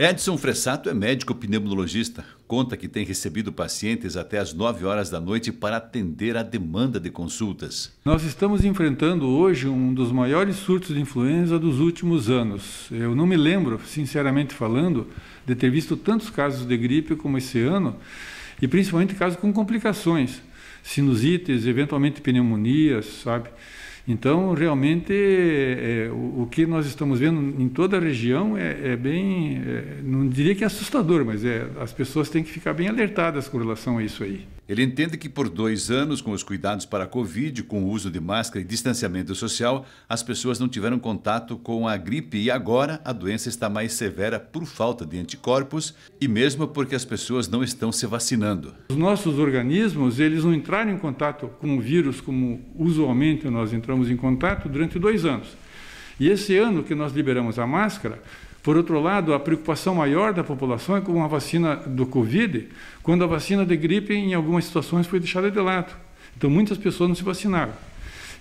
Edson Fressato é médico pneumologista. Conta que tem recebido pacientes até às 9 horas da noite para atender a demanda de consultas. Nós estamos enfrentando hoje um dos maiores surtos de influenza dos últimos anos. Eu não me lembro, sinceramente falando, de ter visto tantos casos de gripe como esse ano, e principalmente casos com complicações, sinusites, eventualmente pneumonias, sabe? Então, realmente, é, é o que nós estamos vendo em toda a região é, é bem, é, não diria que é assustador, mas é, as pessoas têm que ficar bem alertadas com relação a isso aí. Ele entende que por dois anos, com os cuidados para a Covid, com o uso de máscara e distanciamento social, as pessoas não tiveram contato com a gripe e agora a doença está mais severa por falta de anticorpos e mesmo porque as pessoas não estão se vacinando. Os nossos organismos, eles não entraram em contato com o vírus como usualmente nós entramos em contato durante dois anos. E esse ano que nós liberamos a máscara, por outro lado, a preocupação maior da população é com a vacina do Covid, quando a vacina de gripe, em algumas situações, foi deixada de lado. Então, muitas pessoas não se vacinaram.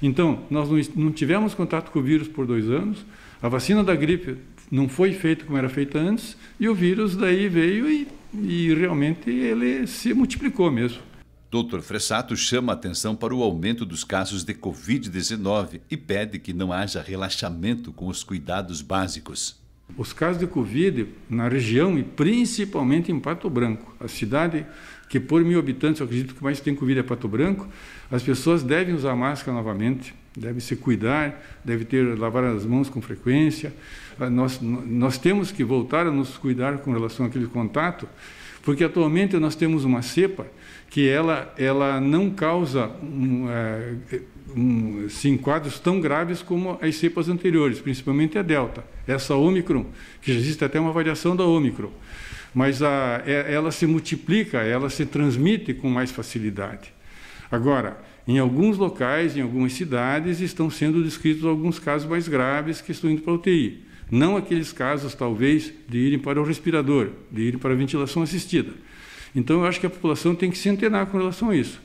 Então, nós não tivemos contato com o vírus por dois anos, a vacina da gripe não foi feita como era feita antes, e o vírus daí veio e, e realmente ele se multiplicou mesmo. Dr. Fressato chama atenção para o aumento dos casos de Covid-19 e pede que não haja relaxamento com os cuidados básicos. Os casos de Covid na região e principalmente em Pato Branco, a cidade que por mil habitantes eu acredito que mais tem Covid é Pato Branco, as pessoas devem usar máscara novamente, deve se cuidar, deve ter lavar as mãos com frequência. Ah, nós, nós temos que voltar a nos cuidar com relação àquele contato, porque atualmente nós temos uma cepa que ela, ela não causa um, eh, um, sim, quadros tão graves como as cepas anteriores, principalmente a Delta. Essa Omicron, que já existe até uma variação da Omicron, mas a, é, ela se multiplica, ela se transmite com mais facilidade. Agora, em alguns locais, em algumas cidades, estão sendo descritos alguns casos mais graves que estão indo para a UTI. Não aqueles casos, talvez, de irem para o respirador, de irem para a ventilação assistida. Então, eu acho que a população tem que se antenar com relação a isso.